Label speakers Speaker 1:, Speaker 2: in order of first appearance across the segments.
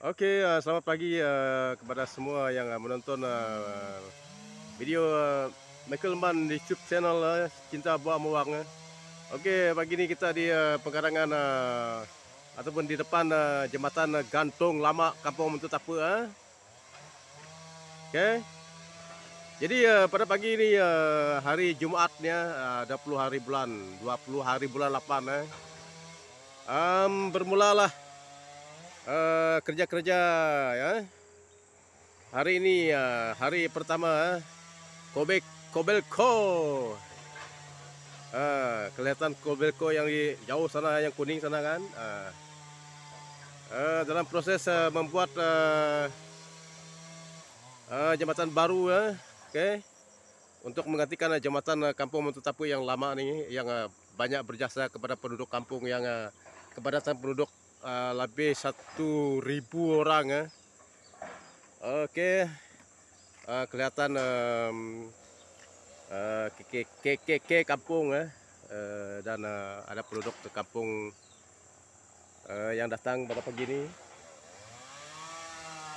Speaker 1: Okey, uh, eh, selamat pagi uh, kepada semua yang uh, menonton uh, video uh, Michael Man di YouTube channel uh, Cinta Buah Mewang. Uh. Okey, pagi ini kita di uh, pengkarangan uh, ataupun di depan uh, jembatan uh, Gantung Lama Kampung Mentu Tapu. Uh. Okey. Jadi uh, pada pagi ini uh, hari Jumaatnya uh, 20 hari bulan 20 hari bulan 8 eh. Um, bermulalah Eh, kerja-kerja uh, ya. Hari ini uh, hari pertama ya. Kobek Kobelco. Uh, kelihatan kobelko yang di jauh sana yang kuning sana kan? Uh, uh, dalam proses uh, membuat uh, uh, jembatan baru ya. Uh, Oke. Okay. Untuk menggantikan uh, jembatan uh, kampung Mentutapu yang lama nih yang banyak berjasa kepada penduduk kampung yang kepada kepadatan penduduk uh, lebih ribu orang eh. Okey. Uh, ah, kelihatan um, uh, KKK kampung eh. Uh, dan uh, ada produk ke kampung uh, yang datang pada pagi ini.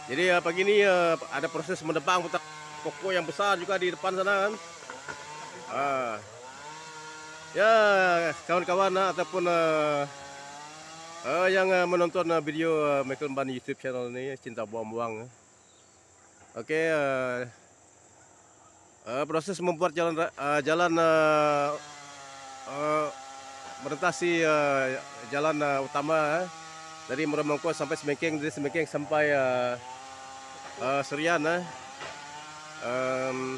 Speaker 1: Jadi uh, pagi ini uh, ada proses menebang butak pokok yang besar juga di depan sana kan. Uh, ya kawan-kawan ataupun uh, uh, yang uh, menonton uh, video uh, Michael Ban YouTube channel ini cinta buang-buang. Okay, uh, uh, proses membuat jalan uh, jalan uh, uh, merentasi uh, jalan uh, utama uh, dari Meremongko sampai Semengking dari Semengking sampai uh, uh, Serian uh, um,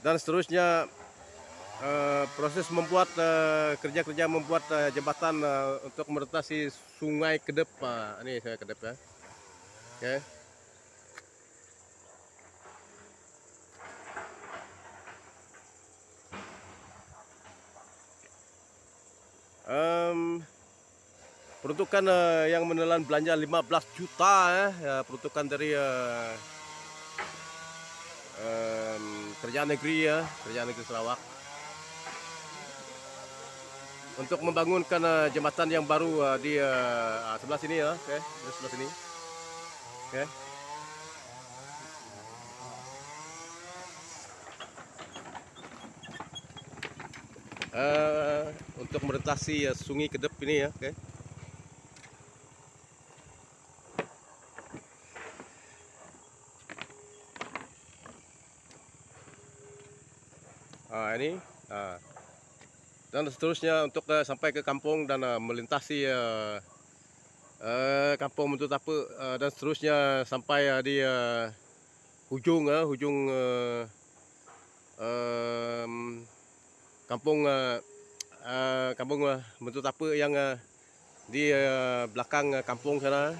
Speaker 1: dan seterusnya Eh, proses membuat eh, kerja-kerja uh, membuat uh, jembatan uh, untuk meretasi sungai kedep uh, ini saya kedep ya oke okay. um, peruntukan uh, yang menelan belanja 15 juta ya, ya peruntukan dari uh, um, kerja negeri ya kerja negeri Sarawak untuk membangunkan uh, jembatan yang baru uh, di uh, uh, sebelah sini ya, uh, okay. sebelah sini. Oke. Okay. Uh, untuk merentasi uh, sungai kedep ini ya, oke. Okay. Uh, ah, ini, uh, dan seterusnya untuk uh, sampai ke kampung dan uh, melintasi uh, uh, kampung untuk apa uh, dan seterusnya sampai uh, di uh, hujung uh, hujung uh, uh, kampung uh, uh, kampung untuk uh, apa yang uh, di uh, belakang uh, kampung sana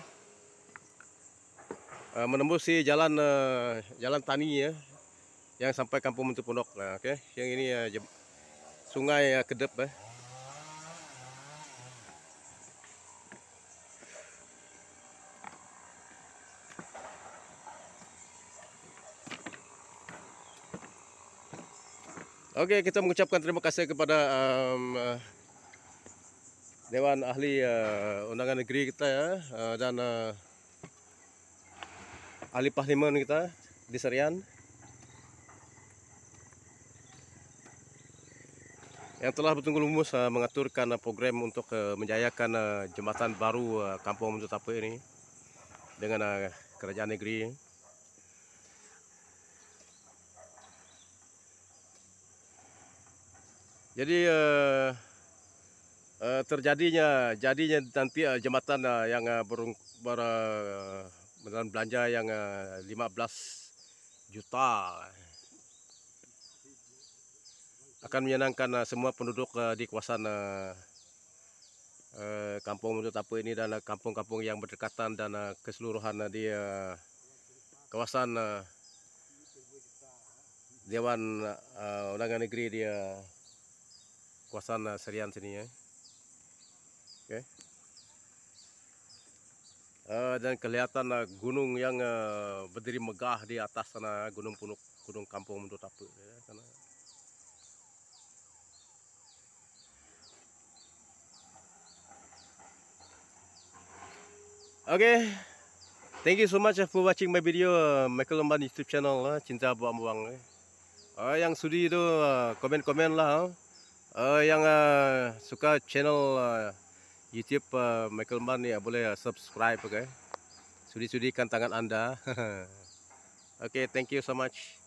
Speaker 1: uh, menembusi jalan uh, jalan tani ya uh, yang sampai kampung untuk pondok lah okay yang ini uh, sungai ah, kedep eh. Okay, kita mengucapkan terima kasih kepada um, uh, Dewan Ahli uh, Undangan Negeri kita ya, uh, dan uh, Ahli Parlimen kita di Serian. yang telah bertunggu lumus uh, mengaturkan uh, program untuk uh, menjayakan uh, jembatan baru uh, Kampung Muntut ini dengan uh, kerajaan negeri. Jadi uh, uh, terjadinya jadinya nanti uh, jembatan uh, yang uh, ber, ber uh, belanja yang uh, 15 juta uh, akan menyenangkan uh, semua penduduk uh, di kawasan uh, uh, kampung Tapu ini dan kampung-kampung uh, yang berdekatan dan uh, keseluruhan uh, di uh, kawasan uh, Dewan uh, Undangan Negeri di uh, kawasan uh, Serian sini ya. Okay. Uh, dan kelihatan uh, gunung yang uh, berdiri megah di atas sana gunung punuk gunung kampung Mundutapu ya, karena Okay. Thank you so much eh, for watching my video. Eh, Michael Lomban YouTube channel. Uh, cinta buang-buang. Uh, yang sudi itu komen-komen lah. Uh. yang suka channel YouTube Michael Lomban ni boleh subscribe. Okay. Sudi-sudikan tangan anda. okay. Thank you so much.